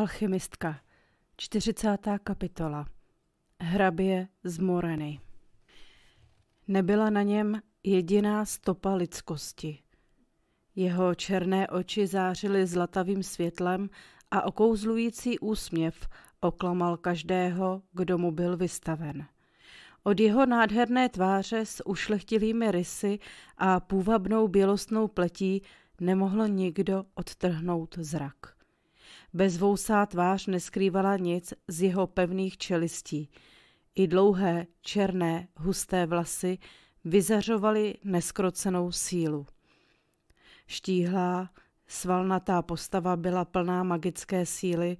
Alchymistka 40. kapitola Hrabě z Moreny Nebyla na něm jediná stopa lidskosti. Jeho černé oči zářily zlatavým světlem a okouzlující úsměv oklamal každého, kdo mu byl vystaven. Od jeho nádherné tváře s ušlechtilými rysy a půvabnou bělostnou pletí nemohl nikdo odtrhnout zrak bezvousá tvář neskrývala nic z jeho pevných čelistí. I dlouhé, černé, husté vlasy vyzařovaly neskrocenou sílu. Štíhlá, svalnatá postava byla plná magické síly,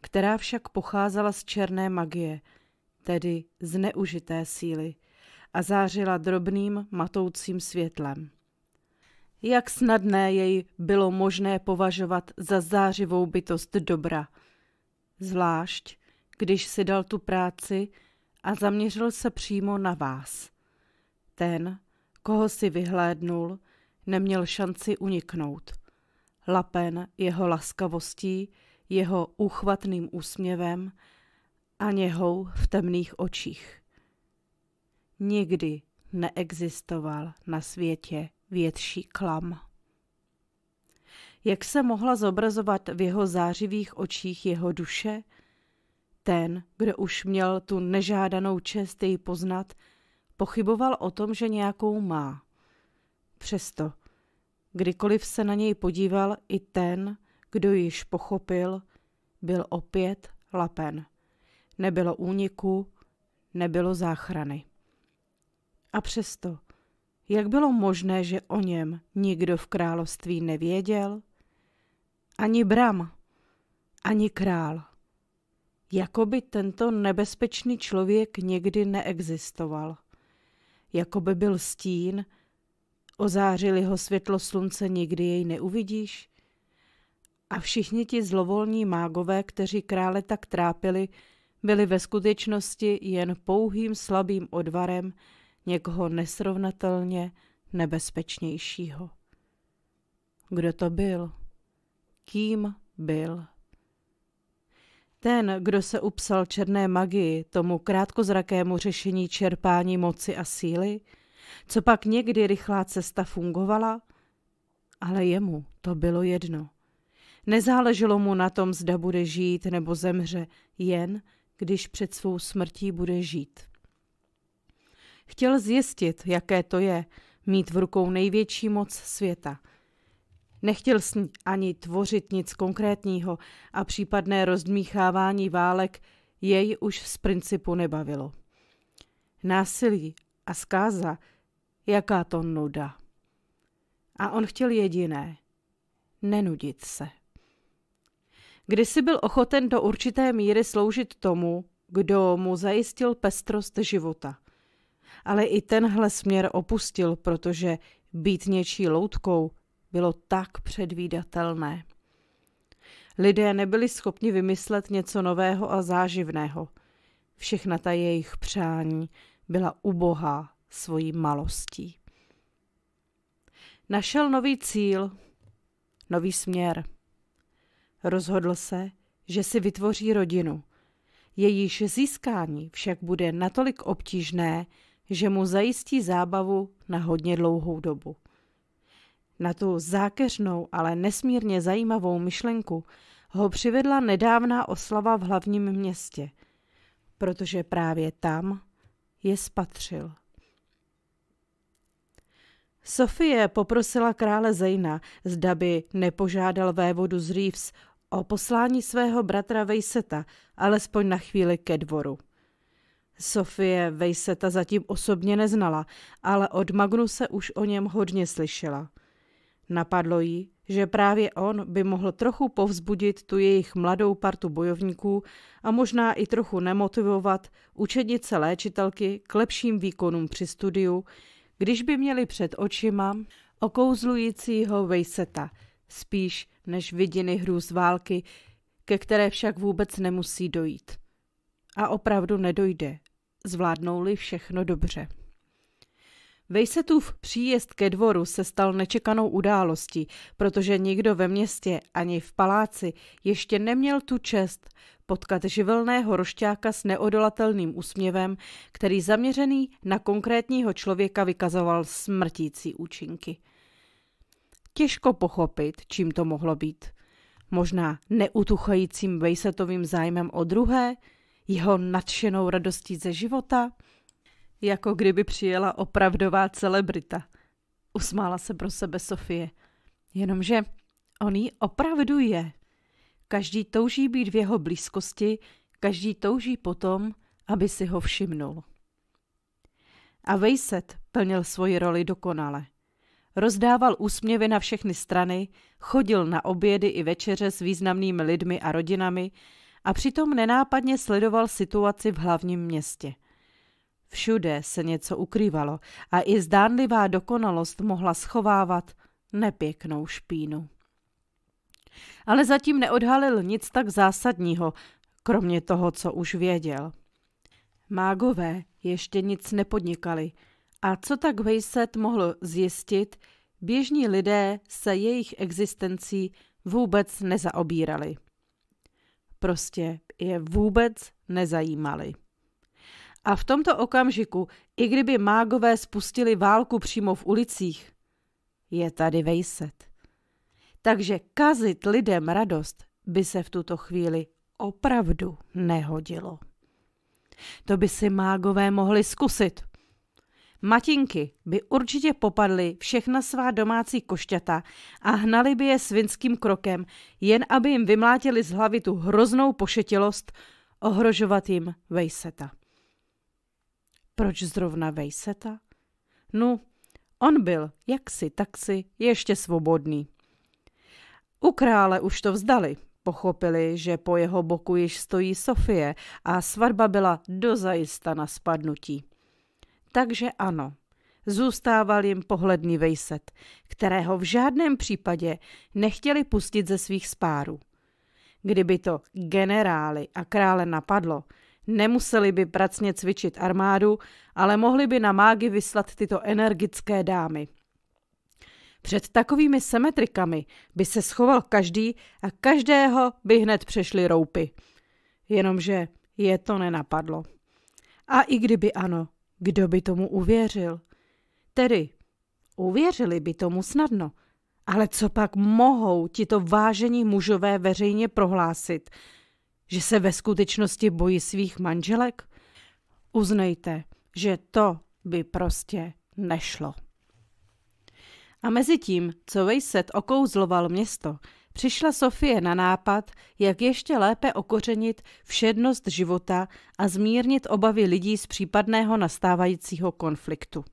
která však pocházela z černé magie, tedy z neužité síly, a zářila drobným matoucím světlem jak snadné jej bylo možné považovat za zářivou bytost dobra. Zvlášť, když si dal tu práci a zaměřil se přímo na vás. Ten, koho si vyhlédnul, neměl šanci uniknout. Lapen jeho laskavostí, jeho uchvatným úsměvem a něhou v temných očích. Nikdy neexistoval na světě větší klam. Jak se mohla zobrazovat v jeho zářivých očích jeho duše? Ten, kdo už měl tu nežádanou čest jej poznat, pochyboval o tom, že nějakou má. Přesto, kdykoliv se na něj podíval, i ten, kdo již pochopil, byl opět lapen. Nebylo úniku, nebylo záchrany. A přesto, jak bylo možné, že o něm nikdo v království nevěděl? Ani Bram, ani král. Jakoby tento nebezpečný člověk někdy neexistoval. Jakoby byl stín, ozářili ho světlo slunce, nikdy jej neuvidíš. A všichni ti zlovolní mágové, kteří krále tak trápili, byli ve skutečnosti jen pouhým slabým odvarem, někoho nesrovnatelně nebezpečnějšího. Kdo to byl? Kým byl? Ten, kdo se upsal černé magii, tomu krátkozrakému řešení čerpání moci a síly, co pak někdy rychlá cesta fungovala, ale jemu to bylo jedno. Nezáleželo mu na tom, zda bude žít nebo zemře, jen když před svou smrtí bude žít. Chtěl zjistit, jaké to je mít v rukou největší moc světa. Nechtěl s ní ani tvořit nic konkrétního a případné rozdmíchávání válek jej už z principu nebavilo. Násilí a zkáza, jaká to nuda. A on chtěl jediné – nenudit se. si byl ochoten do určité míry sloužit tomu, kdo mu zajistil pestrost života ale i tenhle směr opustil, protože být něčí loutkou bylo tak předvídatelné. Lidé nebyli schopni vymyslet něco nového a záživného. Všechna ta jejich přání byla ubohá svojí malostí. Našel nový cíl, nový směr. Rozhodl se, že si vytvoří rodinu. Jejíž získání však bude natolik obtížné, že mu zajistí zábavu na hodně dlouhou dobu. Na tu zákeřnou, ale nesmírně zajímavou myšlenku ho přivedla nedávná oslava v hlavním městě, protože právě tam je spatřil. Sofie poprosila krále Zejna, zda by nepožádal vévodu z Reeves o poslání svého bratra Vejseta, alespoň na chvíli ke dvoru. Sofie Vejseta zatím osobně neznala, ale od Magnuse už o něm hodně slyšela. Napadlo jí, že právě on by mohl trochu povzbudit tu jejich mladou partu bojovníků a možná i trochu nemotivovat učenice léčitelky k lepším výkonům při studiu, když by měli před očima okouzlujícího Vejseta, spíš než vidiny hrů z války, ke které však vůbec nemusí dojít. A opravdu nedojde zvládnou-li všechno dobře. Vejsetův příjezd ke dvoru se stal nečekanou událostí, protože nikdo ve městě ani v paláci ještě neměl tu čest potkat živelného rošťáka s neodolatelným úsměvem, který zaměřený na konkrétního člověka vykazoval smrtící účinky. Těžko pochopit, čím to mohlo být. Možná neutuchajícím Vejsetovým zájmem o druhé – jeho nadšenou radostí ze života? Jako kdyby přijela opravdová celebrita. Usmála se pro sebe Sofie. Jenomže on jí opravdu je. Každý touží být v jeho blízkosti, každý touží potom, aby si ho všimnul. A Vejset plnil svoji roli dokonale. Rozdával úsměvy na všechny strany, chodil na obědy i večeře s významnými lidmi a rodinami, a přitom nenápadně sledoval situaci v hlavním městě. Všude se něco ukrývalo a i zdánlivá dokonalost mohla schovávat nepěknou špínu. Ale zatím neodhalil nic tak zásadního, kromě toho, co už věděl. Mágové ještě nic nepodnikali a co tak Vejset mohl zjistit, běžní lidé se jejich existencí vůbec nezaobírali prostě je vůbec nezajímaly. A v tomto okamžiku, i kdyby mágové spustili válku přímo v ulicích, je tady vejset. Takže kazit lidem radost by se v tuto chvíli opravdu nehodilo. To by si mágové mohli zkusit – Matinky by určitě popadly všechna svá domácí košťata a hnali by je svinským krokem, jen aby jim vymlátili z hlavy tu hroznou pošetilost ohrožovat jim Vejseta. Proč zrovna Vejseta? No, on byl, jaksi taksi, ještě svobodný. U krále už to vzdali, Pochopili, že po jeho boku již stojí Sofie a svatba byla dozajista na spadnutí. Takže ano, zůstával jim pohledný vejset, kterého v žádném případě nechtěli pustit ze svých spárů. Kdyby to generály a krále napadlo, nemuseli by pracně cvičit armádu, ale mohli by na mágy vyslat tyto energické dámy. Před takovými semetrikami by se schoval každý a každého by hned přešly roupy. Jenomže je to nenapadlo. A i kdyby ano, kdo by tomu uvěřil? Tedy, uvěřili by tomu snadno. Ale co pak mohou tito vážení mužové veřejně prohlásit, že se ve skutečnosti bojí svých manželek? Uznejte, že to by prostě nešlo. A mezi tím, co Vejset okouzloval město, přišla Sofie na nápad, jak ještě lépe okořenit všednost života a zmírnit obavy lidí z případného nastávajícího konfliktu.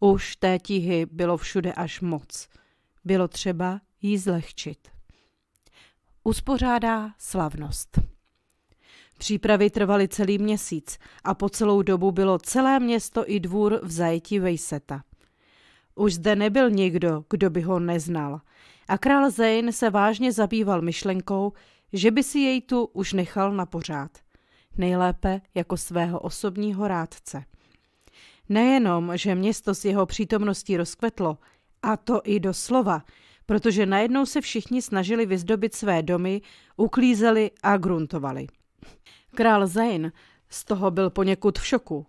Už té tíhy bylo všude až moc. Bylo třeba jí zlehčit. Uspořádá slavnost. Přípravy trvaly celý měsíc a po celou dobu bylo celé město i dvůr v zajetí Vejseta. Už zde nebyl nikdo, kdo by ho neznal – a král Zejn se vážně zabýval myšlenkou, že by si jej tu už nechal na pořád, nejlépe jako svého osobního rádce. Nejenom, že město s jeho přítomností rozkvetlo, a to i doslova, protože najednou se všichni snažili vyzdobit své domy, uklízeli a gruntovali. Král Zain z toho byl poněkud v šoku.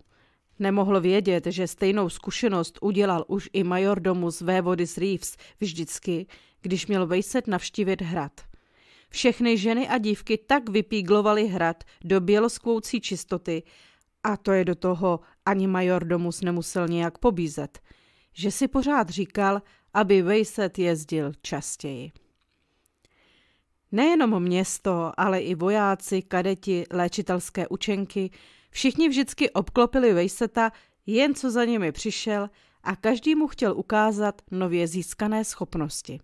Nemohl vědět, že stejnou zkušenost udělal už i major domu z vévody z Reeves vždycky, když měl Vejset navštívit hrad. Všechny ženy a dívky tak vypíglovaly hrad do běloskvoucí čistoty, a to je do toho ani major domus nemusel nějak pobízet, že si pořád říkal, aby Vejset jezdil častěji. Nejenom město, ale i vojáci, kadeti, léčitelské učenky, všichni vždycky obklopili Vejseta, jen co za nimi přišel a každý mu chtěl ukázat nově získané schopnosti.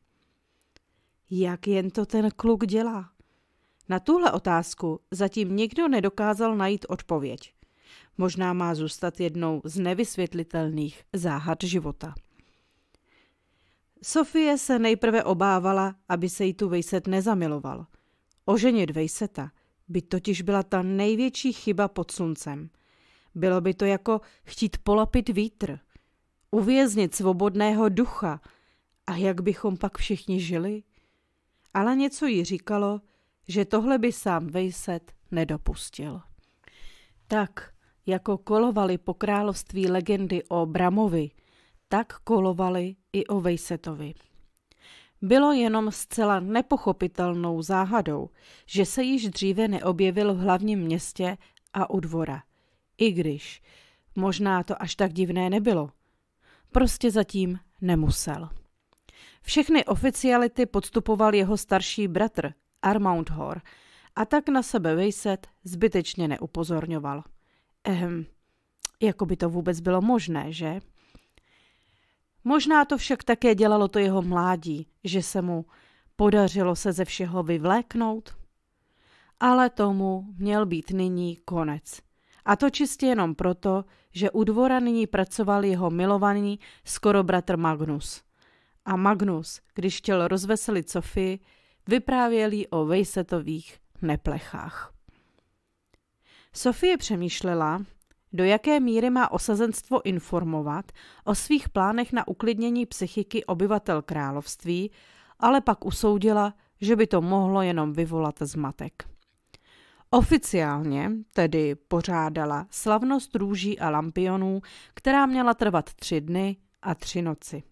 Jak jen to ten kluk dělá? Na tuhle otázku zatím nikdo nedokázal najít odpověď. Možná má zůstat jednou z nevysvětlitelných záhad života. Sofie se nejprve obávala, aby se jí tu Vejset nezamiloval. Oženit Vejseta by totiž byla ta největší chyba pod sluncem. Bylo by to jako chtít polapit vítr, uvěznit svobodného ducha. A jak bychom pak všichni žili? ale něco jí říkalo, že tohle by sám Vejset nedopustil. Tak, jako kolovali po království legendy o Bramovi, tak kolovali i o Vejsetovi. Bylo jenom zcela nepochopitelnou záhadou, že se již dříve neobjevil v hlavním městě a u dvora. I když možná to až tak divné nebylo. Prostě zatím nemusel. Všechny oficiality podstupoval jeho starší bratr, Armand Hor, a tak na sebe Vejset zbytečně neupozorňoval. Ehm, jako by to vůbec bylo možné, že? Možná to však také dělalo to jeho mládí, že se mu podařilo se ze všeho vyvléknout. Ale tomu měl být nyní konec. A to čistě jenom proto, že u dvora nyní pracoval jeho milovaný skoro bratr Magnus – a Magnus, když chtěl rozveselit Sofii, vyprávěl jí o Vejsetových neplechách. Sofie přemýšlela, do jaké míry má osazenstvo informovat o svých plánech na uklidnění psychiky obyvatel království, ale pak usoudila, že by to mohlo jenom vyvolat zmatek. Oficiálně tedy pořádala slavnost růží a lampionů, která měla trvat tři dny a tři noci.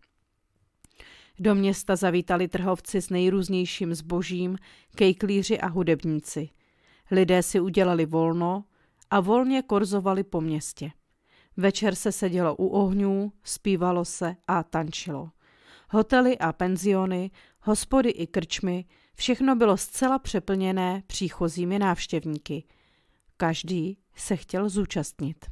Do města zavítali trhovci s nejrůznějším zbožím, kejklíři a hudebníci. Lidé si udělali volno a volně korzovali po městě. Večer se sedělo u ohňů, zpívalo se a tančilo. Hotely a penziony, hospody i krčmy, všechno bylo zcela přeplněné příchozími návštěvníky. Každý se chtěl zúčastnit.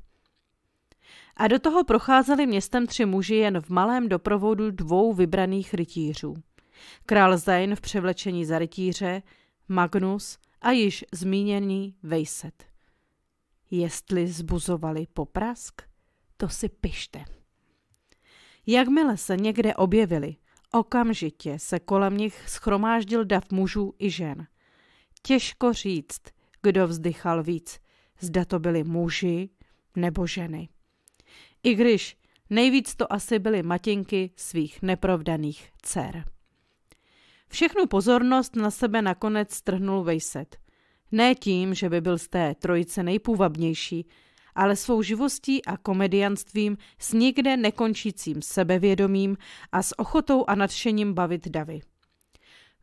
A do toho procházeli městem tři muži jen v malém doprovodu dvou vybraných rytířů. Král Zain v převlečení za rytíře, Magnus a již zmíněný Vejset. Jestli zbuzovali poprask, to si pište. Jakmile se někde objevili, okamžitě se kolem nich schromáždil dav mužů i žen. Těžko říct, kdo vzdychal víc, zda to byli muži nebo ženy i když nejvíc to asi byly matinky svých neprovdaných dcer. Všechnu pozornost na sebe nakonec strhnul Vejset. Ne tím, že by byl z té trojice nejpůvabnější, ale svou živostí a komedianstvím s nikde nekončícím sebevědomím a s ochotou a nadšením bavit davy.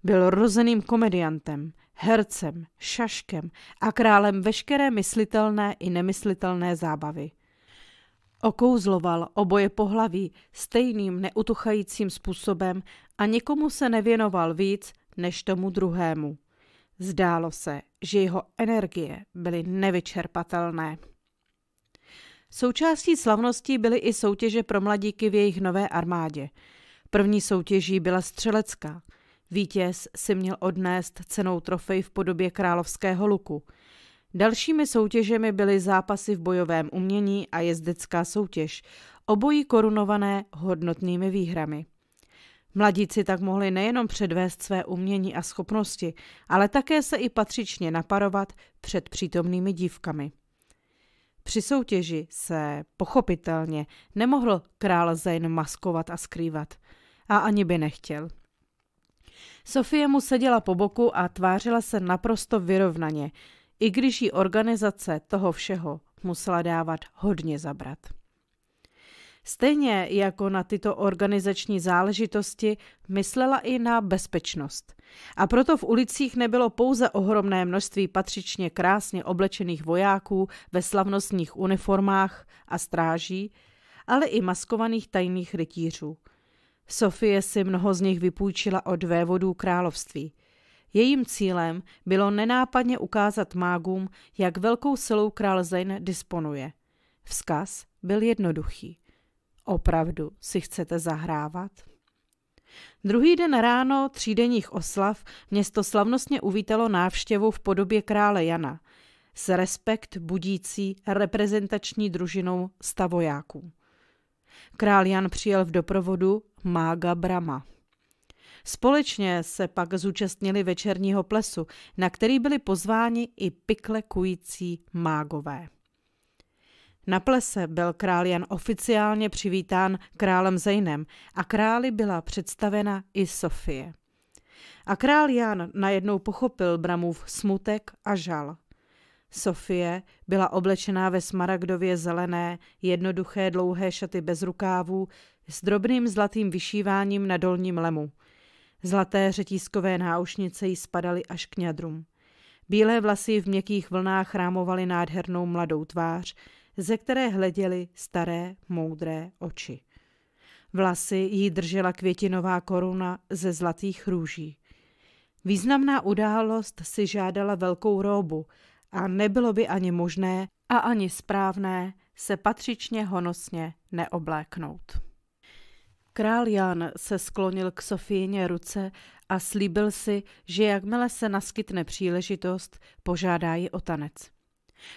Byl rozeným komediantem, hercem, šaškem a králem veškeré myslitelné i nemyslitelné zábavy. Okouzloval oboje pohlaví stejným neutuchajícím způsobem a nikomu se nevěnoval víc než tomu druhému. Zdálo se, že jeho energie byly nevyčerpatelné. Součástí slavností byly i soutěže pro mladíky v jejich nové armádě. První soutěží byla střelecká. Vítěz si měl odnést cenou trofej v podobě královského luku – Dalšími soutěžemi byly zápasy v bojovém umění a jezdecká soutěž, obojí korunované hodnotnými výhrami. Mladíci tak mohli nejenom předvést své umění a schopnosti, ale také se i patřičně naparovat před přítomnými dívkami. Při soutěži se pochopitelně nemohl král Zain maskovat a skrývat. A ani by nechtěl. Sofie mu seděla po boku a tvářila se naprosto vyrovnaně, i když jí organizace toho všeho musela dávat hodně zabrat. Stejně jako na tyto organizační záležitosti myslela i na bezpečnost. A proto v ulicích nebylo pouze ohromné množství patřičně krásně oblečených vojáků ve slavnostních uniformách a stráží, ale i maskovaných tajných rytířů. Sofie si mnoho z nich vypůjčila od vévodů království – Jejím cílem bylo nenápadně ukázat mágům, jak velkou silou král Zain disponuje. Vzkaz byl jednoduchý. Opravdu si chcete zahrávat? Druhý den ráno třídenních oslav město slavnostně uvítalo návštěvu v podobě krále Jana s respekt budící reprezentační družinou stavojáků. Král Jan přijel v doprovodu mága Brama. Společně se pak zúčastnili večerního plesu, na který byli pozváni i piklekující mágové. Na plese byl král Jan oficiálně přivítán králem Zejnem a králi byla představena i Sofie. A král Jan najednou pochopil Bramův smutek a žal. Sofie byla oblečená ve smaragdově zelené, jednoduché dlouhé šaty bez rukávů s drobným zlatým vyšíváním na dolním lemu – Zlaté řetízkové náušnice jí spadaly až k ňadrům. Bílé vlasy v měkkých vlnách rámovaly nádhernou mladou tvář, ze které hleděly staré, moudré oči. Vlasy jí držela květinová koruna ze zlatých růží. Významná událost si žádala velkou róbu a nebylo by ani možné a ani správné se patřičně honosně neobléknout. Král Jan se sklonil k Sofíně ruce a slíbil si, že jakmile se naskytne příležitost, požádá ji o tanec.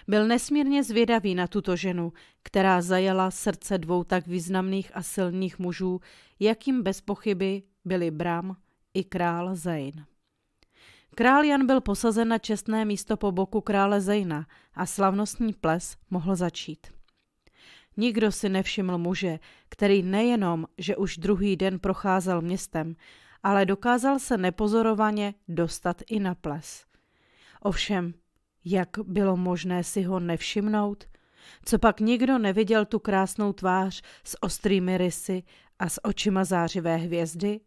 Byl nesmírně zvědavý na tuto ženu, která zajela srdce dvou tak významných a silných mužů, jakým bez pochyby byli Bram i král Zain. Král Jan byl posazen na čestné místo po boku krále Zejna a slavnostní ples mohl začít. Nikdo si nevšiml muže, který nejenom, že už druhý den procházel městem, ale dokázal se nepozorovaně dostat i na ples. Ovšem, jak bylo možné si ho nevšimnout? Co pak nikdo neviděl tu krásnou tvář s ostrými rysy a s očima zářivé hvězdy?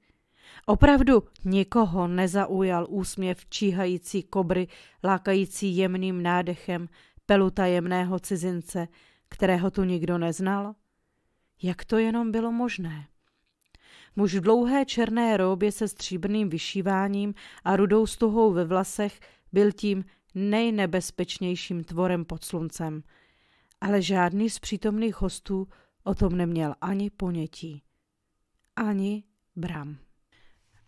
Opravdu nikoho nezaujal úsměv číhající kobry, lákající jemným nádechem tajemného cizince – kterého tu nikdo neznal? Jak to jenom bylo možné? Muž v dlouhé černé robě se stříbrným vyšíváním a rudou stuhou ve vlasech byl tím nejnebezpečnějším tvorem pod sluncem, ale žádný z přítomných hostů o tom neměl ani ponětí. Ani Bram.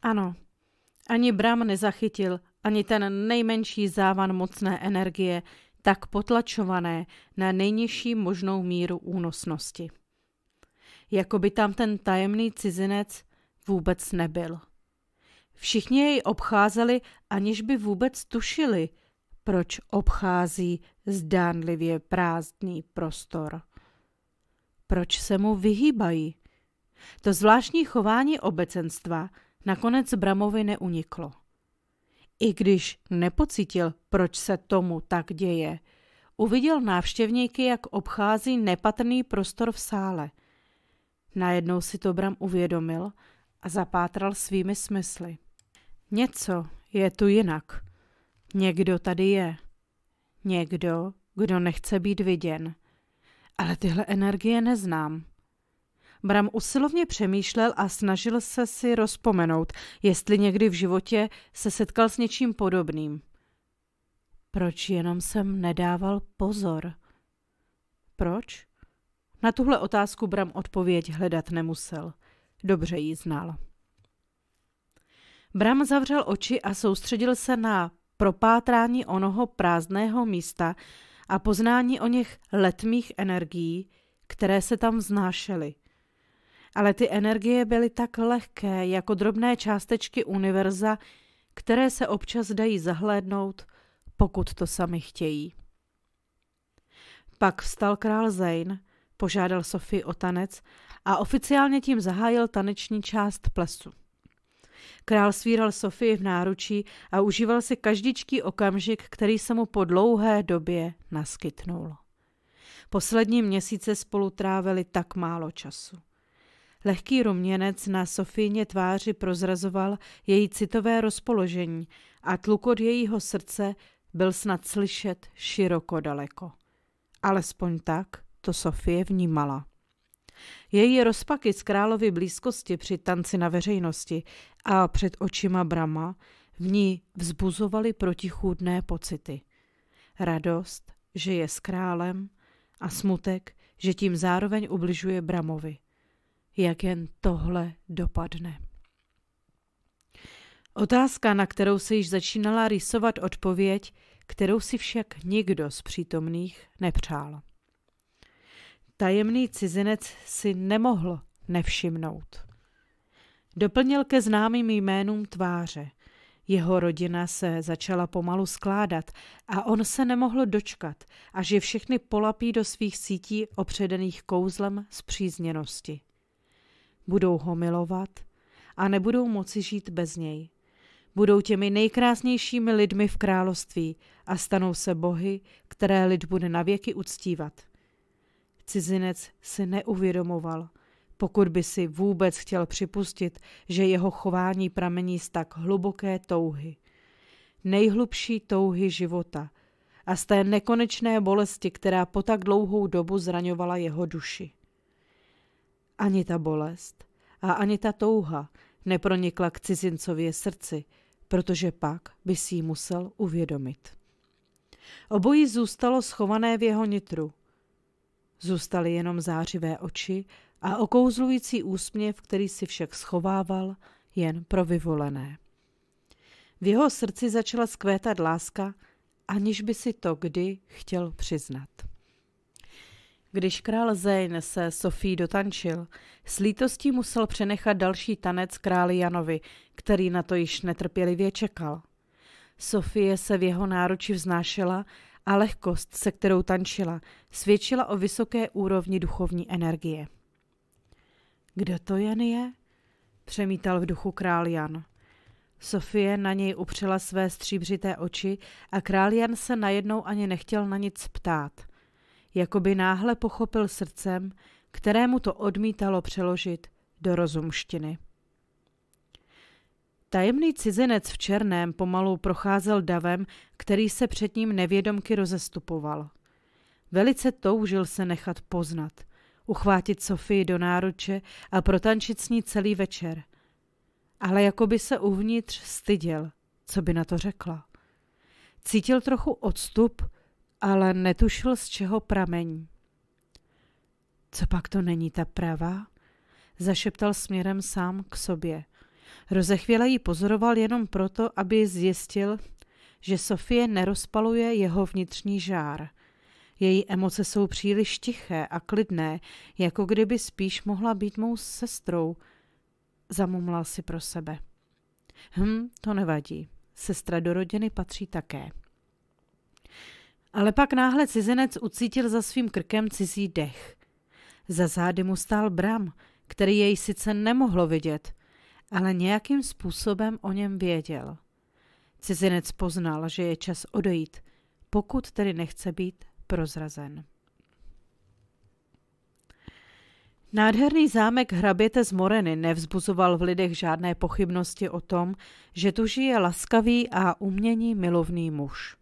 Ano, ani Bram nezachytil ani ten nejmenší závan mocné energie, tak potlačované na nejnižší možnou míru únosnosti. Jako by tam ten tajemný cizinec vůbec nebyl. Všichni jej obcházeli, aniž by vůbec tušili, proč obchází zdánlivě prázdný prostor. Proč se mu vyhýbají? To zvláštní chování obecenstva nakonec Bramovi neuniklo i když nepocítil, proč se tomu tak děje. Uviděl návštěvníky, jak obchází nepatrný prostor v sále. Najednou si to Bram uvědomil a zapátral svými smysly. Něco je tu jinak. Někdo tady je. Někdo, kdo nechce být viděn. Ale tyhle energie neznám. Bram usilovně přemýšlel a snažil se si rozpomenout, jestli někdy v životě se setkal s něčím podobným. Proč jenom jsem nedával pozor? Proč? Na tuhle otázku Bram odpověď hledat nemusel. Dobře ji znal. Bram zavřel oči a soustředil se na propátrání onoho prázdného místa a poznání o něch letmých energií, které se tam vznášely ale ty energie byly tak lehké jako drobné částečky univerza, které se občas dají zahlédnout, pokud to sami chtějí. Pak vstal král Zain, požádal Sofii o tanec a oficiálně tím zahájil taneční část plesu. Král svíral Sofii v náručí a užíval si každičký okamžik, který se mu po dlouhé době naskytnul. Poslední měsíce spolu trávili tak málo času – Lehký ruměnec na Sofíně tváři prozrazoval její citové rozpoložení a tlukot jejího srdce byl snad slyšet široko daleko. Alespoň tak to Sofie vnímala. Její rozpaky z královy blízkosti při tanci na veřejnosti a před očima Brama v ní vzbuzovaly protichůdné pocity. Radost, že je s králem a smutek, že tím zároveň ubližuje Bramovi jak jen tohle dopadne. Otázka, na kterou se již začínala rysovat odpověď, kterou si však nikdo z přítomných nepřál. Tajemný cizinec si nemohl nevšimnout. Doplnil ke známým jménům tváře. Jeho rodina se začala pomalu skládat a on se nemohl dočkat, až je všechny polapí do svých sítí opředených kouzlem zpřízněnosti budou ho milovat a nebudou moci žít bez něj. Budou těmi nejkrásnějšími lidmi v království a stanou se bohy, které lid bude navěky uctívat. Cizinec si neuvědomoval, pokud by si vůbec chtěl připustit, že jeho chování pramení z tak hluboké touhy. Nejhlubší touhy života – a z té nekonečné bolesti, která po tak dlouhou dobu zraňovala jeho duši. Ani ta bolest a ani ta touha nepronikla k cizincově srdci, protože pak by si ji musel uvědomit. Obojí zůstalo schované v jeho nitru. Zůstaly jenom zářivé oči a okouzlující úsměv, který si však schovával jen pro vyvolené. V jeho srdci začala skvétat láska, aniž by si to kdy chtěl přiznat. Když král Zejn se Sofí dotančil, s lítostí musel přenechat další tanec králi Janovi, který na to již netrpělivě čekal. Sofie se v jeho náruči vznášela a lehkost, se kterou tančila, svědčila o vysoké úrovni duchovní energie. Kdo to jen je? přemítal v duchu král Jan. Sofie na něj upřela své stříbřité oči a král Jan se najednou ani nechtěl na nic ptát – jako by náhle pochopil srdcem, kterému to odmítalo přeložit do rozumštiny. Tajemný cizinec v černém pomalu procházel davem, který se před ním nevědomky rozestupoval. Velice toužil se nechat poznat, uchvátit Sofii do náruče a protančit s ní celý večer. Ale jako by se uvnitř styděl, co by na to řekla. Cítil trochu odstup ale netušil, z čeho pramení. Co pak to není ta pravá? Zašeptal směrem sám k sobě. Rozechvěle ji pozoroval jenom proto, aby zjistil, že Sofie nerozpaluje jeho vnitřní žár. Její emoce jsou příliš tiché a klidné, jako kdyby spíš mohla být mou sestrou. Zamumlal si pro sebe. Hm, to nevadí. Sestra do rodiny patří také. Ale pak náhle cizinec ucítil za svým krkem cizí dech. Za zády mu stál bram, který jej sice nemohlo vidět, ale nějakým způsobem o něm věděl. Cizinec poznal, že je čas odejít, pokud tedy nechce být prozrazen. Nádherný zámek hraběte z Moreny nevzbuzoval v lidech žádné pochybnosti o tom, že tu žije laskavý a umění milovný muž.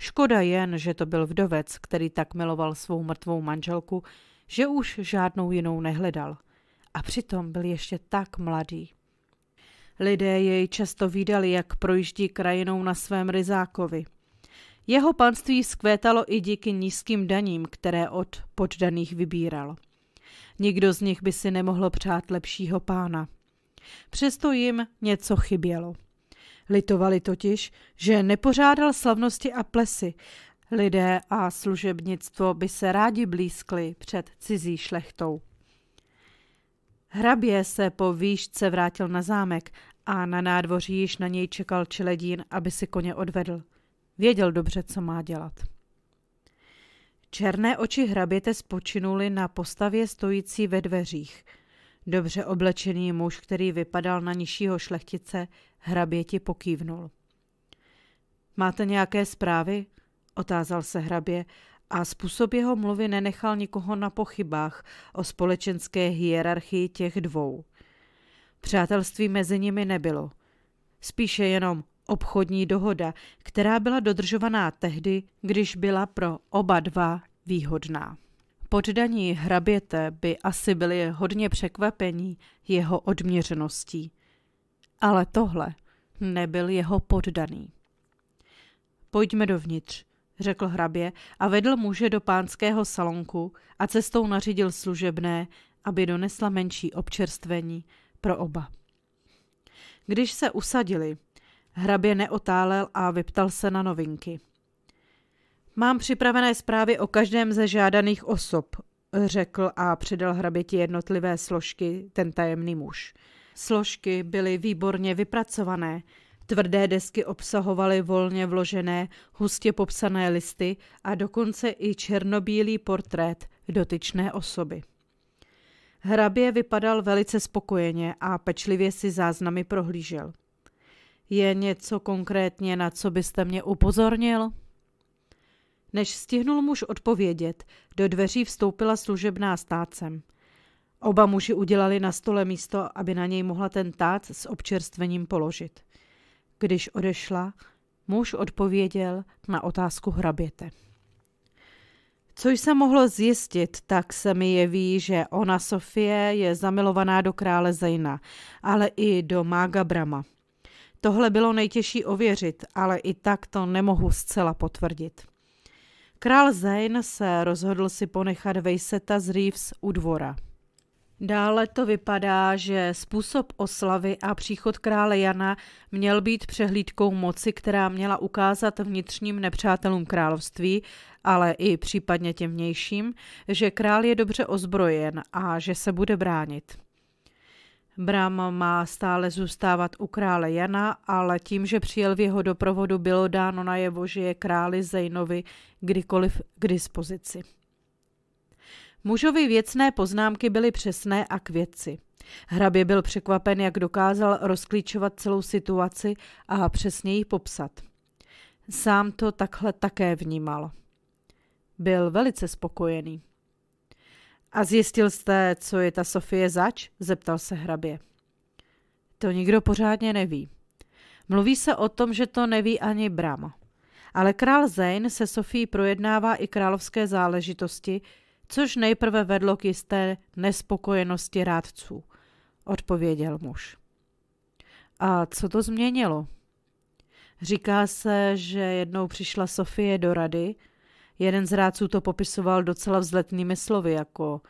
Škoda jen, že to byl vdovec, který tak miloval svou mrtvou manželku, že už žádnou jinou nehledal. A přitom byl ještě tak mladý. Lidé jej často vídali, jak projíždí krajinou na svém ryzákovi. Jeho panství skvétalo i díky nízkým daním, které od poddaných vybíral. Nikdo z nich by si nemohl přát lepšího pána. Přesto jim něco chybělo. Litovali totiž, že nepořádal slavnosti a plesy. Lidé a služebnictvo by se rádi blízkli před cizí šlechtou. Hrabě se po výšce vrátil na zámek a na nádvoří již na něj čekal čeledín, aby si koně odvedl. Věděl dobře, co má dělat. Černé oči hraběte spočinuly na postavě stojící ve dveřích. Dobře oblečený muž, který vypadal na nižšího šlechtice, Hraběti pokývnul. Máte nějaké zprávy? Otázal se hrabě a způsob jeho mluvy nenechal nikoho na pochybách o společenské hierarchii těch dvou. Přátelství mezi nimi nebylo. Spíše jenom obchodní dohoda, která byla dodržovaná tehdy, když byla pro oba dva výhodná. Poddaní hraběte by asi byli hodně překvapení jeho odměřeností. Ale tohle nebyl jeho poddaný. Pojďme dovnitř, řekl hrabě a vedl muže do pánského salonku a cestou nařídil služebné, aby donesla menší občerstvení pro oba. Když se usadili, hrabě neotálel a vyptal se na novinky. Mám připravené zprávy o každém ze žádaných osob, řekl a předal hraběti jednotlivé složky ten tajemný muž. Složky byly výborně vypracované. Tvrdé desky obsahovaly volně vložené, hustě popsané listy a dokonce i černobílý portrét dotyčné osoby. Hrabě vypadal velice spokojeně a pečlivě si záznamy prohlížel. Je něco konkrétně, na co byste mě upozornil? Než stihnul muž odpovědět, do dveří vstoupila služebná stácem – Oba muži udělali na stole místo, aby na něj mohla ten tác s občerstvením položit. Když odešla, muž odpověděl na otázku hraběte. Co jsem mohlo zjistit, tak se mi jeví, že ona Sofie je zamilovaná do krále Zejna, ale i do mága Brama. Tohle bylo nejtěžší ověřit, ale i tak to nemohu zcela potvrdit. Král Zejn se rozhodl si ponechat Vejseta z Reeves u dvora – Dále to vypadá, že způsob oslavy a příchod krále Jana měl být přehlídkou moci, která měla ukázat vnitřním nepřátelům království, ale i případně těm vnějším, že král je dobře ozbrojen a že se bude bránit. Bram má stále zůstávat u krále Jana, ale tím, že přijel v jeho doprovodu, bylo dáno najevo, že je králi Zejnovi kdykoliv k dispozici. Mužovi věcné poznámky byly přesné a k věci. Hrabě byl překvapen, jak dokázal rozklíčovat celou situaci a přesně ji popsat. Sám to takhle také vnímal. Byl velice spokojený. A zjistil jste, co je ta Sofie zač? zeptal se hrabě. To nikdo pořádně neví. Mluví se o tom, že to neví ani Brama. Ale král Zayn se Sofí projednává i královské záležitosti, což nejprve vedlo k jisté nespokojenosti rádců, odpověděl muž. A co to změnilo? Říká se, že jednou přišla Sofie do rady, jeden z rádců to popisoval docela vzletnými slovy, jako,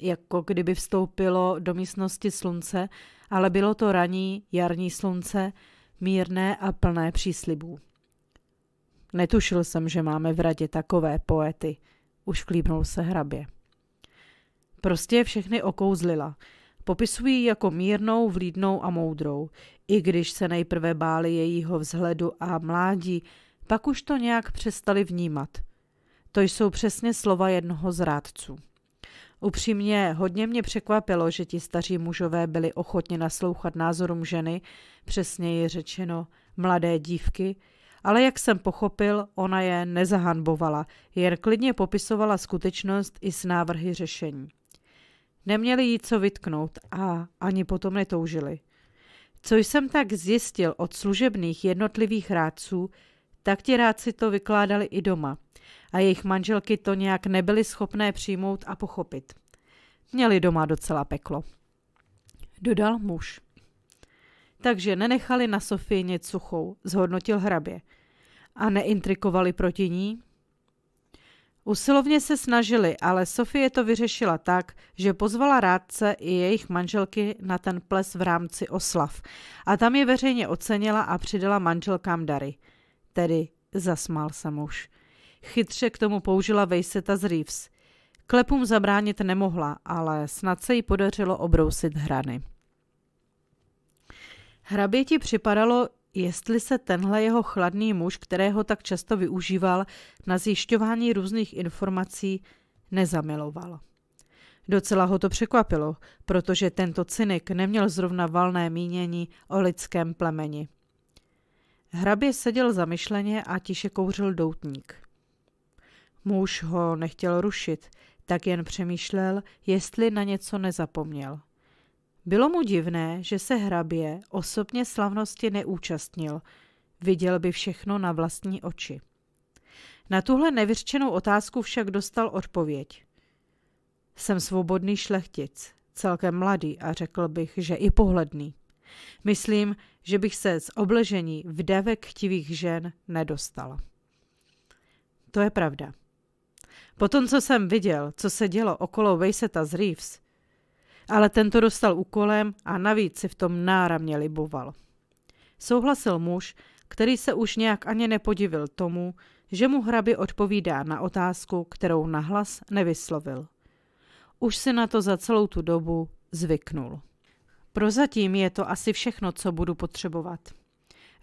jako kdyby vstoupilo do místnosti slunce, ale bylo to raní jarní slunce, mírné a plné příslibů. Netušil jsem, že máme v radě takové poety – už vklíbnul se hrabě. Prostě všechny okouzlila. Popisují jako mírnou, vlídnou a moudrou. I když se nejprve báli jejího vzhledu a mládí, pak už to nějak přestali vnímat. To jsou přesně slova jednoho z rádců. Upřímně, hodně mě překvapilo, že ti staří mužové byli ochotni naslouchat názorům ženy, přesněji řečeno mladé dívky, ale jak jsem pochopil, ona je nezahanbovala, jen klidně popisovala skutečnost i s návrhy řešení. Neměli jí co vytknout a ani potom netoužili. Co jsem tak zjistil od služebných jednotlivých rádců, tak ti rádci to vykládali i doma a jejich manželky to nějak nebyly schopné přijmout a pochopit. Měli doma docela peklo. Dodal muž takže nenechali na Sofii nic suchou, zhodnotil hrabě. A neintrikovali proti ní? Usilovně se snažili, ale Sofie to vyřešila tak, že pozvala rádce i jejich manželky na ten ples v rámci oslav a tam je veřejně ocenila a přidala manželkám dary. Tedy zasmál se muž. Chytře k tomu použila Vejseta z Reeves. Klepům zabránit nemohla, ale snad se jí podařilo obrousit hrany. Hraběti připadalo, jestli se tenhle jeho chladný muž, kterého tak často využíval na zjišťování různých informací, nezamiloval. Docela ho to překvapilo, protože tento cynik neměl zrovna valné mínění o lidském plemeni. Hrabě seděl zamyšleně a tiše kouřil doutník. Muž ho nechtěl rušit, tak jen přemýšlel, jestli na něco nezapomněl. Bylo mu divné, že se hrabě osobně slavnosti neúčastnil. Viděl by všechno na vlastní oči. Na tuhle nevyřčenou otázku však dostal odpověď. Jsem svobodný šlechtic, celkem mladý a řekl bych, že i pohledný. Myslím, že bych se z obležení vdavek chtivých žen nedostala. To je pravda. Po tom, co jsem viděl, co se dělo okolo Vejseta z Reeves, ale tento dostal úkolem a navíc si v tom náramně liboval. Souhlasil muž, který se už nějak ani nepodivil tomu, že mu hrabě odpovídá na otázku, kterou nahlas nevyslovil. Už si na to za celou tu dobu zvyknul. Prozatím je to asi všechno, co budu potřebovat.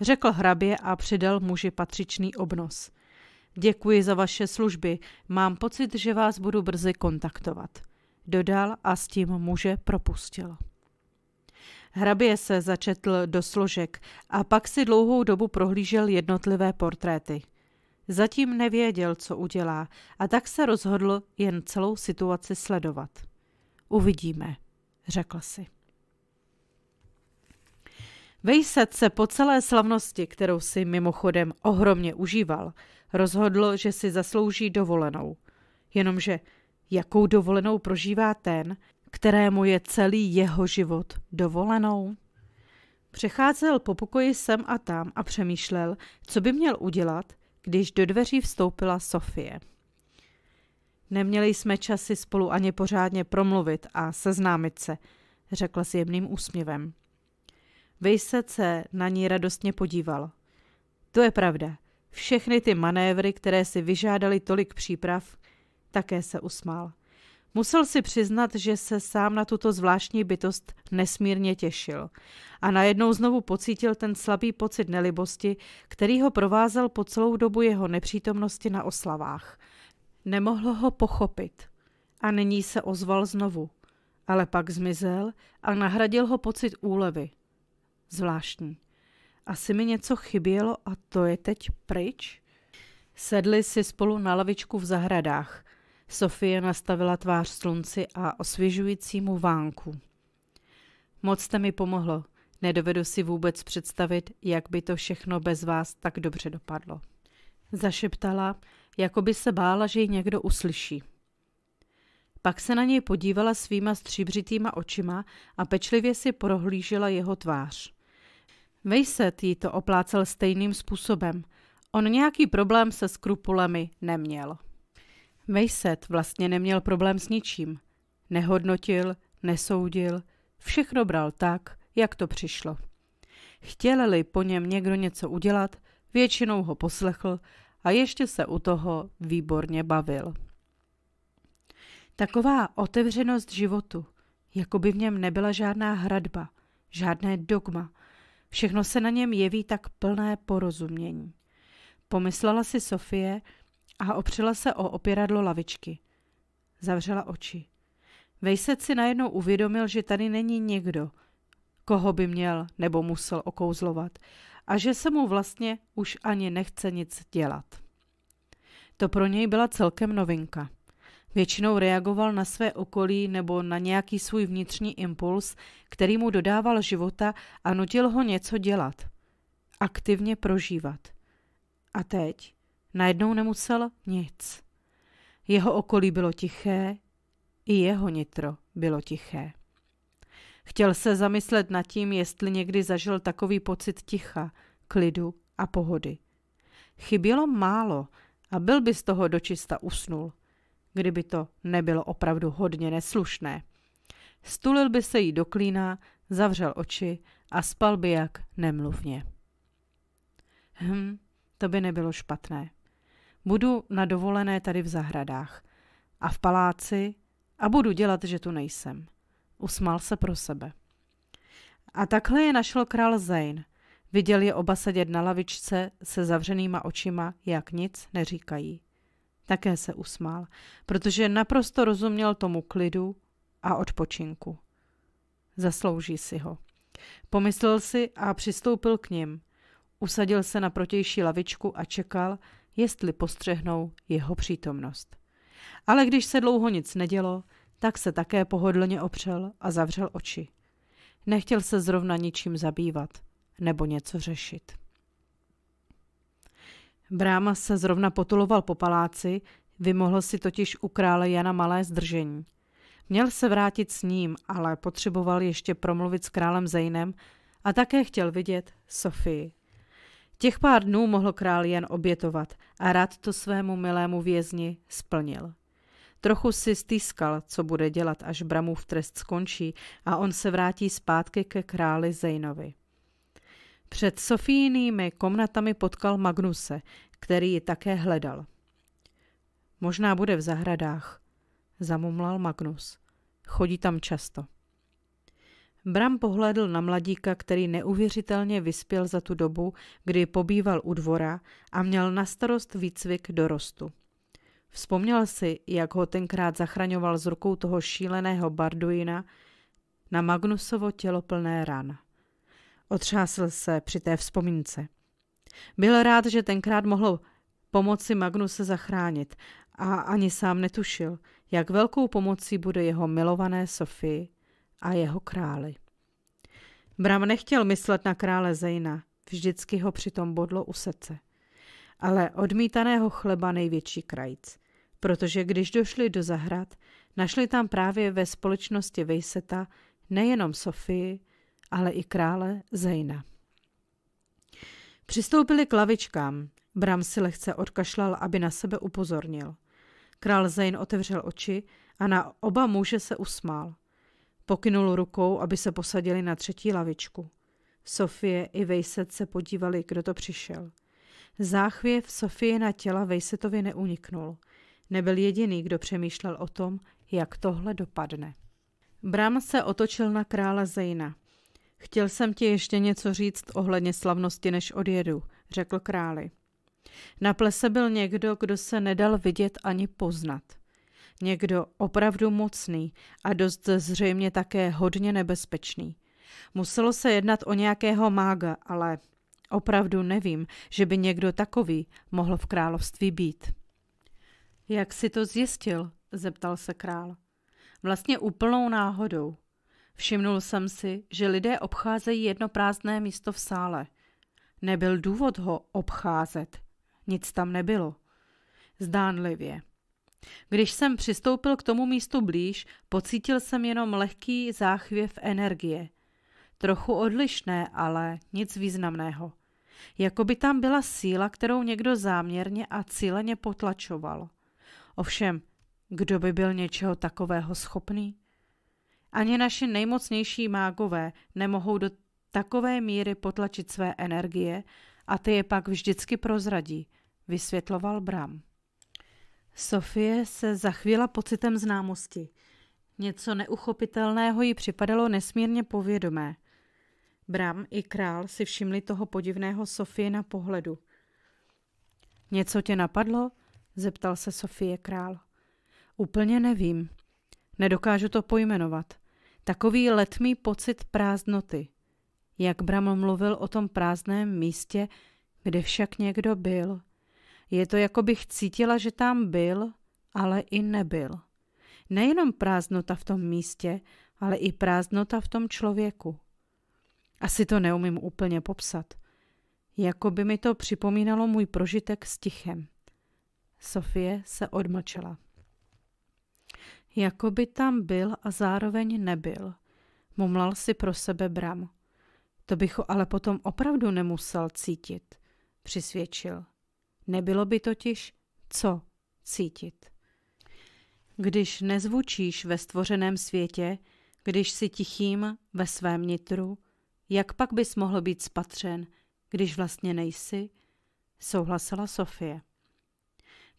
Řekl hrabě a přidal muži patřičný obnos. Děkuji za vaše služby, mám pocit, že vás budu brzy kontaktovat dodal a s tím muže propustil. Hrabě se začetl do složek a pak si dlouhou dobu prohlížel jednotlivé portréty. Zatím nevěděl, co udělá, a tak se rozhodl jen celou situaci sledovat. Uvidíme, řekl si. Vejset se po celé slavnosti, kterou si mimochodem ohromně užíval, rozhodl, že si zaslouží dovolenou. Jenomže jakou dovolenou prožívá ten, kterému je celý jeho život dovolenou. Přecházel po pokoji sem a tam a přemýšlel, co by měl udělat, když do dveří vstoupila Sofie. Neměli jsme časy spolu ani pořádně promluvit a seznámit se, řekla s jemným úsměvem. Vejset se na ní radostně podíval. To je pravda. Všechny ty manévry, které si vyžádali tolik příprav, také se usmál. Musel si přiznat, že se sám na tuto zvláštní bytost nesmírně těšil a najednou znovu pocítil ten slabý pocit nelibosti, který ho provázel po celou dobu jeho nepřítomnosti na oslavách. Nemohl ho pochopit. A nyní se ozval znovu. Ale pak zmizel a nahradil ho pocit úlevy. Zvláštní. Asi mi něco chybělo a to je teď pryč? Sedli si spolu na lavičku v zahradách – Sofie nastavila tvář slunci a osvěžujícímu vánku. Moc jste mi pomohlo. Nedovedu si vůbec představit, jak by to všechno bez vás tak dobře dopadlo. Zašeptala, jako by se bála, že ji někdo uslyší. Pak se na něj podívala svýma stříbřitýma očima a pečlivě si prohlížela jeho tvář. Vejset jí to oplácel stejným způsobem. On nějaký problém se skrupulemi neměl. Mejset vlastně neměl problém s ničím. Nehodnotil, nesoudil, všechno bral tak, jak to přišlo. Chtěl-li po něm někdo něco udělat, většinou ho poslechl a ještě se u toho výborně bavil. Taková otevřenost životu, jako by v něm nebyla žádná hradba, žádné dogma, všechno se na něm jeví tak plné porozumění. Pomyslela si Sofie, a opřela se o opěradlo lavičky. Zavřela oči. Vejset si najednou uvědomil, že tady není někdo, koho by měl nebo musel okouzlovat a že se mu vlastně už ani nechce nic dělat. To pro něj byla celkem novinka. Většinou reagoval na své okolí nebo na nějaký svůj vnitřní impuls, který mu dodával života a nutil ho něco dělat. Aktivně prožívat. A teď? Najednou nemusel nic. Jeho okolí bylo tiché, i jeho nitro bylo tiché. Chtěl se zamyslet nad tím, jestli někdy zažil takový pocit ticha, klidu a pohody. Chybělo málo a byl by z toho dočista usnul, kdyby to nebylo opravdu hodně neslušné. Stulil by se jí do klína, zavřel oči a spal by jak nemluvně. Hm, to by nebylo špatné. Budu na dovolené tady v zahradách a v paláci a budu dělat, že tu nejsem. Usmál se pro sebe. A takhle je našel král Zayn. Viděl je oba sedět na lavičce se zavřenýma očima, jak nic neříkají. Také se usmál, protože naprosto rozuměl tomu klidu a odpočinku. Zaslouží si ho. Pomyslel si a přistoupil k ním. Usadil se na protější lavičku a čekal, jestli postřehnou jeho přítomnost. Ale když se dlouho nic nedělo, tak se také pohodlně opřel a zavřel oči. Nechtěl se zrovna ničím zabývat nebo něco řešit. Bráma se zrovna potuloval po paláci, vymohl si totiž u krále Jana malé zdržení. Měl se vrátit s ním, ale potřeboval ještě promluvit s králem Zejnem a také chtěl vidět Sofii, Těch pár dnů mohl král jen obětovat a rád to svému milému vězni splnil. Trochu si stýskal, co bude dělat, až Bramův trest skončí a on se vrátí zpátky ke králi Zejnovi. Před Sofijinými komnatami potkal Magnuse, který ji také hledal. Možná bude v zahradách, zamumlal Magnus. Chodí tam často. Bram pohlédl na mladíka, který neuvěřitelně vyspěl za tu dobu, kdy pobýval u dvora a měl na starost výcvik dorostu. Vzpomněl si, jak ho tenkrát zachraňoval z rukou toho šíleného Barduina na Magnusovo tělo plné ran. Otřásl se při té vzpomínce. Byl rád, že tenkrát mohl pomoci Magnuse zachránit a ani sám netušil, jak velkou pomocí bude jeho milované Sofii – a jeho králi. Bram nechtěl myslet na krále Zejna, vždycky ho přitom bodlo u srdce. Ale odmítaného chleba největší krajc, protože když došli do zahrad, našli tam právě ve společnosti Vejseta nejenom Sofii, ale i krále Zejna. Přistoupili k lavičkám. Bram si lehce odkašlal, aby na sebe upozornil. Král Zejn otevřel oči a na oba muže se usmál. Pokynul rukou, aby se posadili na třetí lavičku. Sofie i Vejset se podívali, kdo to přišel. Záchvěv Sofie na těla Vejsetovi neuniknul. Nebyl jediný, kdo přemýšlel o tom, jak tohle dopadne. Bram se otočil na krále Zejna. Chtěl jsem ti ještě něco říct ohledně slavnosti, než odjedu, řekl králi. Na plese byl někdo, kdo se nedal vidět ani poznat. Někdo opravdu mocný a dost zřejmě také hodně nebezpečný. Muselo se jednat o nějakého mága, ale opravdu nevím, že by někdo takový mohl v království být. Jak si to zjistil? zeptal se král. Vlastně úplnou náhodou. Všimnul jsem si, že lidé obcházejí jedno prázdné místo v sále. Nebyl důvod ho obcházet. Nic tam nebylo. Zdánlivě. Když jsem přistoupil k tomu místu blíž, pocítil jsem jenom lehký záchvěv energie. Trochu odlišné, ale nic významného. Jakoby tam byla síla, kterou někdo záměrně a cíleně potlačoval. Ovšem, kdo by byl něčeho takového schopný? Ani naši nejmocnější mágové nemohou do takové míry potlačit své energie a ty je pak vždycky prozradí, vysvětloval Bram. Sofie se zachvěla pocitem známosti. Něco neuchopitelného jí připadalo nesmírně povědomé. Bram i král si všimli toho podivného Sofie na pohledu. Něco tě napadlo? zeptal se Sofie král. Úplně nevím. Nedokážu to pojmenovat. Takový letmý pocit prázdnoty. Jak Bram mluvil o tom prázdném místě, kde však někdo byl. Je to, jako bych cítila, že tam byl, ale i nebyl. Nejenom prázdnota v tom místě, ale i prázdnota v tom člověku. Asi to neumím úplně popsat. Jako by mi to připomínalo můj prožitek s tichem. Sofie se odmlčela. Jako by tam byl a zároveň nebyl. Mumlal si pro sebe Bram. To bych ho ale potom opravdu nemusel cítit, přisvědčil. Nebylo by totiž co cítit. Když nezvučíš ve stvořeném světě, když si tichým ve svém nitru, jak pak bys mohl být spatřen, když vlastně nejsi? Souhlasila Sofie.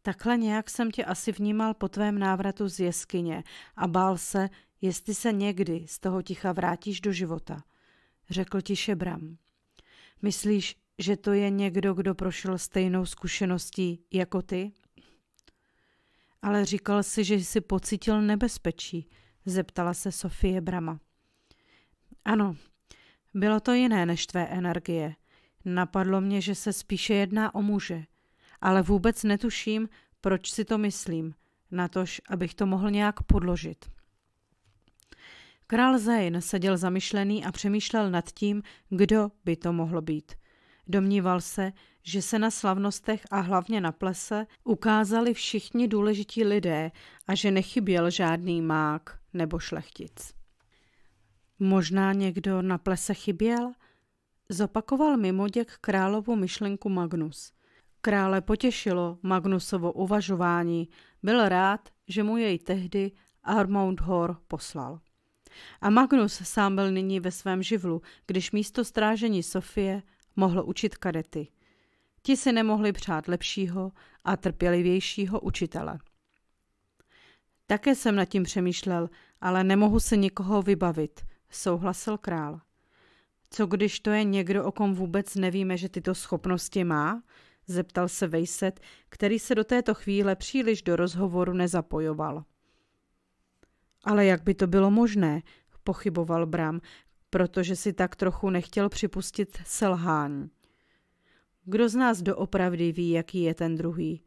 Takhle nějak jsem tě asi vnímal po tvém návratu z jeskyně a bál se, jestli se někdy z toho ticha vrátíš do života, řekl ti Šebram. Myslíš, že to je někdo, kdo prošel stejnou zkušeností jako ty? Ale říkal si, že jsi pocítil nebezpečí, zeptala se Sofie Brama. Ano, bylo to jiné než tvé energie. Napadlo mě, že se spíše jedná o muže, ale vůbec netuším, proč si to myslím, natož abych to mohl nějak podložit. Král Zain seděl zamyšlený a přemýšlel nad tím, kdo by to mohlo být. Domníval se, že se na slavnostech a hlavně na plese ukázali všichni důležití lidé a že nechyběl žádný mák nebo šlechtic. Možná někdo na plese chyběl? Zopakoval mimoděk královu myšlenku Magnus. Krále potěšilo Magnusovo uvažování, byl rád, že mu jej tehdy Armand Hor poslal. A Magnus sám byl nyní ve svém živlu, když místo strážení Sofie Mohl učit kadety. Ti si nemohli přát lepšího a trpělivějšího učitele. Také jsem nad tím přemýšlel, ale nemohu se nikoho vybavit, souhlasil král. Co když to je někdo, o kom vůbec nevíme, že tyto schopnosti má? zeptal se Vejset, který se do této chvíle příliš do rozhovoru nezapojoval. Ale jak by to bylo možné? pochyboval Bram, protože si tak trochu nechtěl připustit selhání. Kdo z nás doopravdy ví, jaký je ten druhý,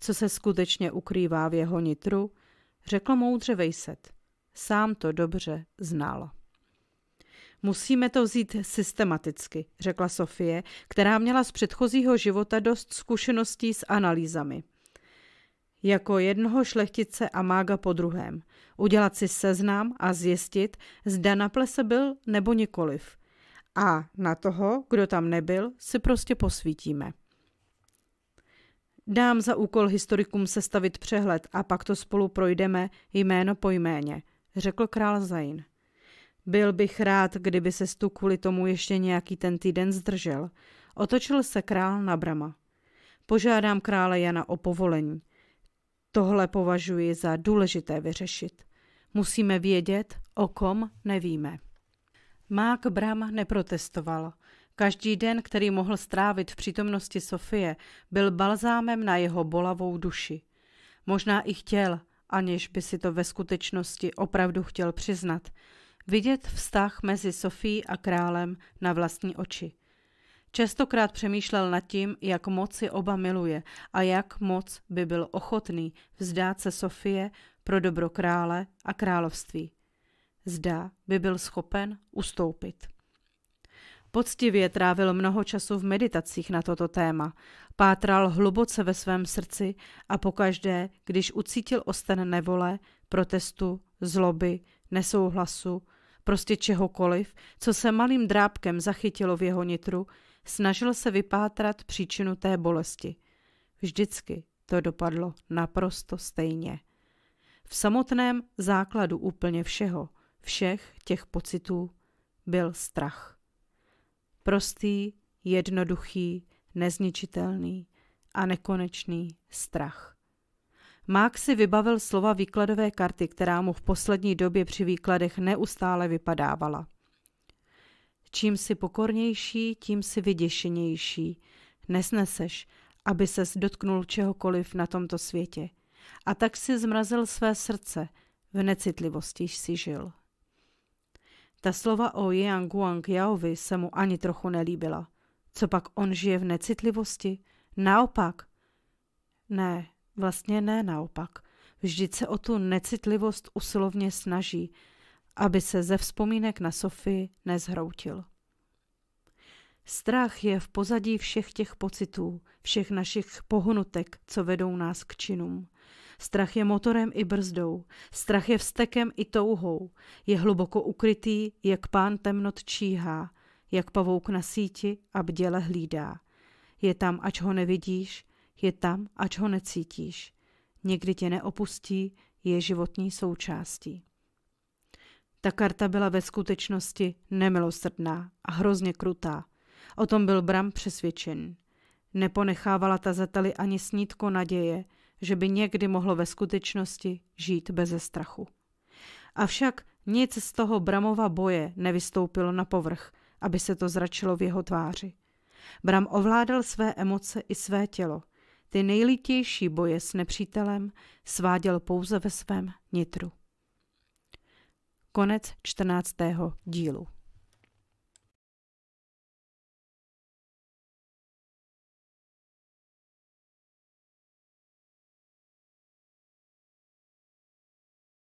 co se skutečně ukrývá v jeho nitru, řekl moudře Vejset. Sám to dobře znal. Musíme to vzít systematicky, řekla Sofie, která měla z předchozího života dost zkušeností s analýzami jako jednoho šlechtice a mága po druhém, udělat si seznam a zjistit, zda na plese byl nebo nikoliv. A na toho, kdo tam nebyl, si prostě posvítíme. Dám za úkol historikům sestavit přehled a pak to spolu projdeme jméno po jméně, řekl král Zain. Byl bych rád, kdyby se tu kvůli tomu ještě nějaký ten týden zdržel. Otočil se král na Brama. Požádám krále Jana o povolení. Tohle považuji za důležité vyřešit. Musíme vědět, o kom nevíme. Mák Bram neprotestoval. Každý den, který mohl strávit v přítomnosti Sofie, byl balzámem na jeho bolavou duši. Možná i chtěl, aniž by si to ve skutečnosti opravdu chtěl přiznat, vidět vztah mezi Sofií a králem na vlastní oči – Častokrát přemýšlel nad tím, jak moc si oba miluje a jak moc by byl ochotný vzdát se Sofie pro dobro krále a království. Zdá by byl schopen ustoupit. Poctivě trávil mnoho času v meditacích na toto téma, pátral hluboce ve svém srdci a pokaždé, když ucítil osten nevole, protestu, zloby, nesouhlasu, prostě čehokoliv, co se malým drábkem zachytilo v jeho nitru, snažil se vypátrat příčinu té bolesti. Vždycky to dopadlo naprosto stejně. V samotném základu úplně všeho, všech těch pocitů, byl strach. Prostý, jednoduchý, nezničitelný a nekonečný strach. Mák si vybavil slova výkladové karty, která mu v poslední době při výkladech neustále vypadávala. Čím si pokornější, tím si vyděšenější. Nesneseš, aby se dotknul čehokoliv na tomto světě. A tak si zmrazil své srdce, v necitlivosti si žil. Ta slova o Yang Guang Yaovi se mu ani trochu nelíbila. Co pak on žije v necitlivosti? Naopak. Ne, vlastně ne naopak. Vždyť se o tu necitlivost usilovně snaží, aby se ze vzpomínek na Sofii nezhroutil. Strach je v pozadí všech těch pocitů, všech našich pohnutek, co vedou nás k činům. Strach je motorem i brzdou, strach je vstekem i touhou, je hluboko ukrytý, jak pán temnot číhá, jak pavouk na síti a bděle hlídá. Je tam, ač ho nevidíš, je tam, ač ho necítíš. Někdy tě neopustí, je životní součástí. Ta karta byla ve skutečnosti nemilosrdná a hrozně krutá. O tom byl Bram přesvědčen. Neponechávala ta tazateli ani snítko naděje, že by někdy mohlo ve skutečnosti žít beze strachu. Avšak nic z toho Bramova boje nevystoupilo na povrch, aby se to zračilo v jeho tváři. Bram ovládal své emoce i své tělo. Ty nejlitější boje s nepřítelem sváděl pouze ve svém nitru. Konec 14. dílu.